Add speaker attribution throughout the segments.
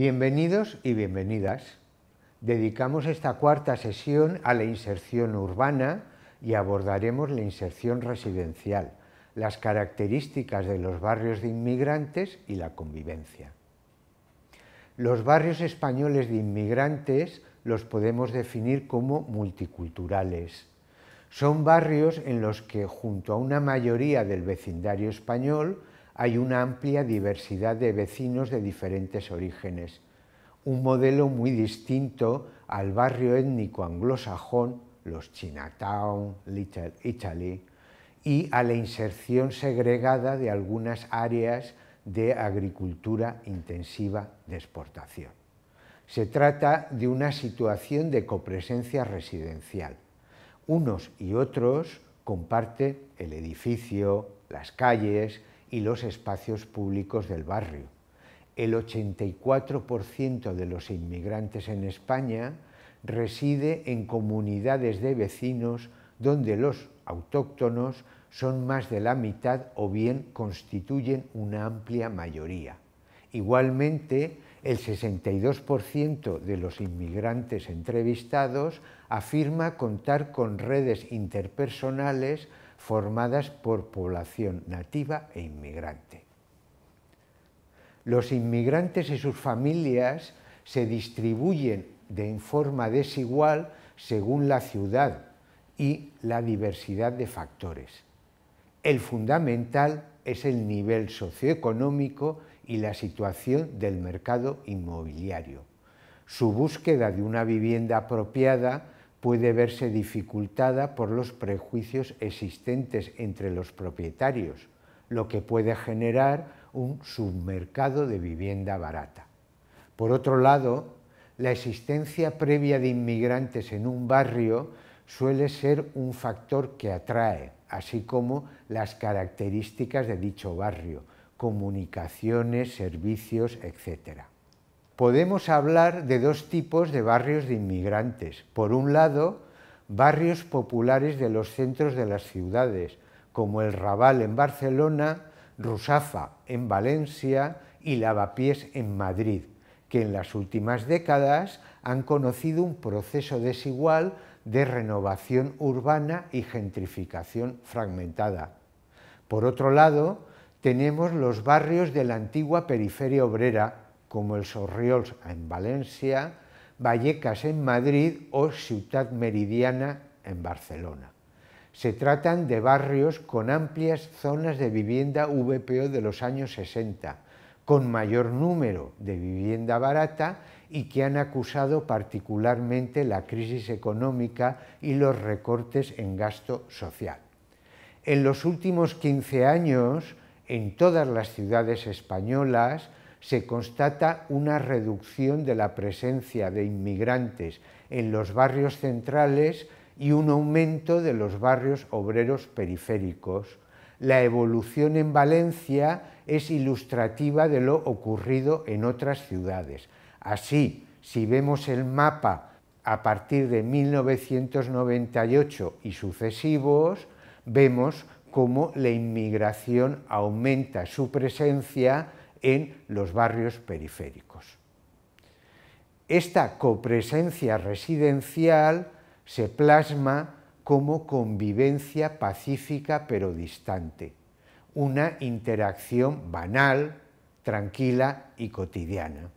Speaker 1: Bienvenidos y bienvenidas. Dedicamos esta cuarta sesión a la inserción urbana y abordaremos la inserción residencial, las características de los barrios de inmigrantes y la convivencia. Los barrios españoles de inmigrantes los podemos definir como multiculturales. Son barrios en los que, junto a una mayoría del vecindario español, hay una amplia diversidad de vecinos de diferentes orígenes, un modelo muy distinto al barrio étnico anglosajón, los Chinatown, Little Italy, y a la inserción segregada de algunas áreas de agricultura intensiva de exportación. Se trata de una situación de copresencia residencial. Unos y otros comparten el edificio, las calles, y los espacios públicos del barrio. El 84% de los inmigrantes en España reside en comunidades de vecinos donde los autóctonos son más de la mitad o bien constituyen una amplia mayoría. Igualmente, el 62% de los inmigrantes entrevistados afirma contar con redes interpersonales formadas por población nativa e inmigrante. Los inmigrantes y sus familias se distribuyen de forma desigual según la ciudad y la diversidad de factores. El fundamental es el nivel socioeconómico y la situación del mercado inmobiliario. Su búsqueda de una vivienda apropiada puede verse dificultada por los prejuicios existentes entre los propietarios, lo que puede generar un submercado de vivienda barata. Por otro lado, la existencia previa de inmigrantes en un barrio suele ser un factor que atrae, así como las características de dicho barrio, comunicaciones, servicios, etcétera podemos hablar de dos tipos de barrios de inmigrantes. Por un lado, barrios populares de los centros de las ciudades, como el Raval en Barcelona, Rusafa en Valencia y Lavapiés en Madrid, que en las últimas décadas han conocido un proceso desigual de renovación urbana y gentrificación fragmentada. Por otro lado, tenemos los barrios de la antigua periferia obrera, como el Sorriols en Valencia, Vallecas en Madrid o Ciutat Meridiana en Barcelona. Se tratan de barrios con amplias zonas de vivienda VPO de los años 60, con mayor número de vivienda barata y que han acusado particularmente la crisis económica y los recortes en gasto social. En los últimos 15 años, en todas las ciudades españolas, se constata una reducción de la presencia de inmigrantes en los barrios centrales y un aumento de los barrios obreros periféricos. La evolución en Valencia es ilustrativa de lo ocurrido en otras ciudades. Así, si vemos el mapa a partir de 1998 y sucesivos, vemos cómo la inmigración aumenta su presencia en los barrios periféricos. Esta copresencia residencial se plasma como convivencia pacífica pero distante, una interacción banal, tranquila y cotidiana.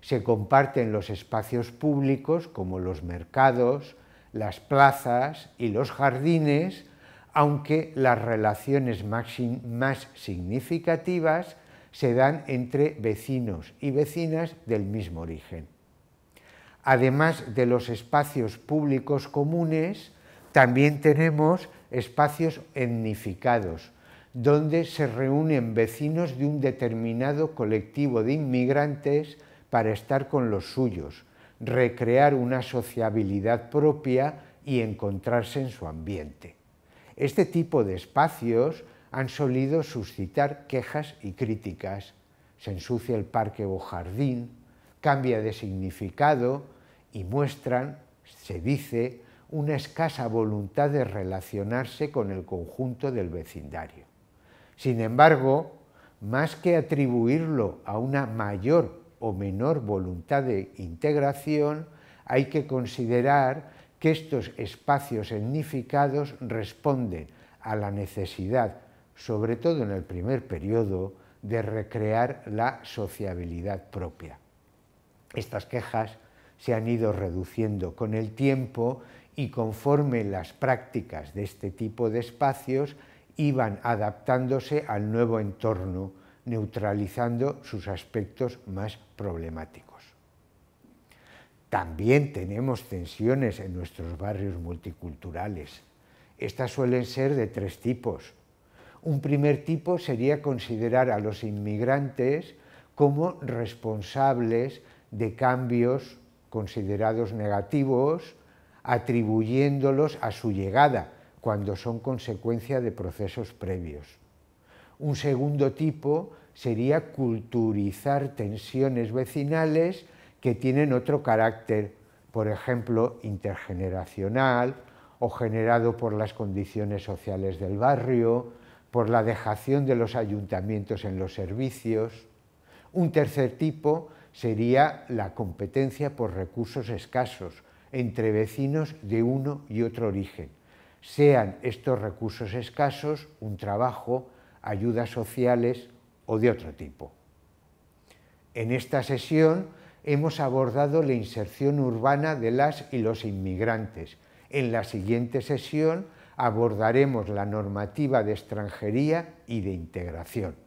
Speaker 1: Se comparten los espacios públicos como los mercados, las plazas y los jardines, aunque las relaciones más, significativas se dan entre vecinos y vecinas del mismo origen. Además de los espacios públicos comunes, también tenemos espacios etnificados, donde se reúnen vecinos de un determinado colectivo de inmigrantes para estar con los suyos, recrear una sociabilidad propia y encontrarse en su ambiente. Este tipo de espacios han solido suscitar quejas y críticas. Se ensucia el parque o jardín, cambia de significado y muestran, se dice, una escasa voluntad de relacionarse con el conjunto del vecindario. Sin embargo, más que atribuirlo a una mayor o menor voluntad de integración, hay que considerar que estos espacios significados responden a la necesidad sobre todo en el primer periodo, de recrear la sociabilidad propia. Estas quejas se han ido reduciendo con el tiempo y conforme las prácticas de este tipo de espacios iban adaptándose al nuevo entorno, neutralizando sus aspectos más problemáticos. También tenemos tensiones en nuestros barrios multiculturales. Estas suelen ser de tres tipos. Un primer tipo sería considerar a los inmigrantes como responsables de cambios considerados negativos, atribuyéndolos a su llegada, cuando son consecuencia de procesos previos. Un segundo tipo sería culturizar tensiones vecinales que tienen otro carácter, por ejemplo, intergeneracional o generado por las condiciones sociales del barrio, por la dejación de los ayuntamientos en los servicios. Un tercer tipo sería la competencia por recursos escasos entre vecinos de uno y otro origen, sean estos recursos escasos un trabajo, ayudas sociales o de otro tipo. En esta sesión hemos abordado la inserción urbana de las y los inmigrantes. En la siguiente sesión abordaremos la normativa de extranjería y de integración.